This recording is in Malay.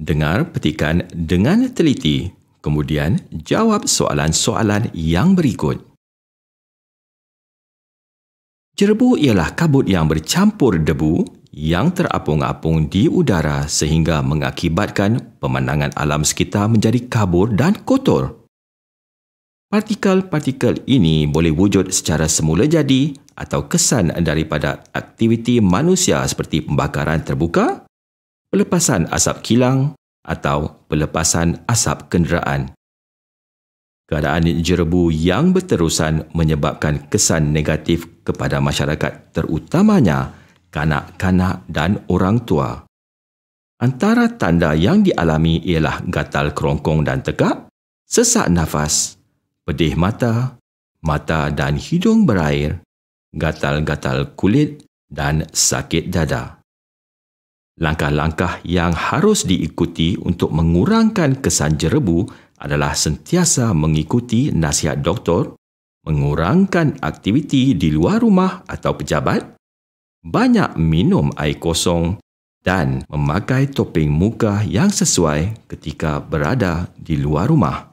Dengar petikan dengan teliti. Kemudian jawab soalan-soalan yang berikut. Jerbu ialah kabut yang bercampur debu yang terapung-apung di udara sehingga mengakibatkan pemandangan alam sekitar menjadi kabur dan kotor. Partikel-partikel ini boleh wujud secara semula jadi atau kesan daripada aktiviti manusia seperti pembakaran terbuka, pelepasan asap kilang atau pelepasan asap kenderaan. Keadaan jerebu yang berterusan menyebabkan kesan negatif kepada masyarakat terutamanya kanak-kanak dan orang tua. Antara tanda yang dialami ialah gatal kerongkong dan tegak, sesak nafas, pedih mata, mata dan hidung berair, gatal-gatal kulit dan sakit dada. Langkah-langkah yang harus diikuti untuk mengurangkan kesan jerebu adalah sentiasa mengikuti nasihat doktor, mengurangkan aktiviti di luar rumah atau pejabat, banyak minum air kosong dan memakai topeng muka yang sesuai ketika berada di luar rumah.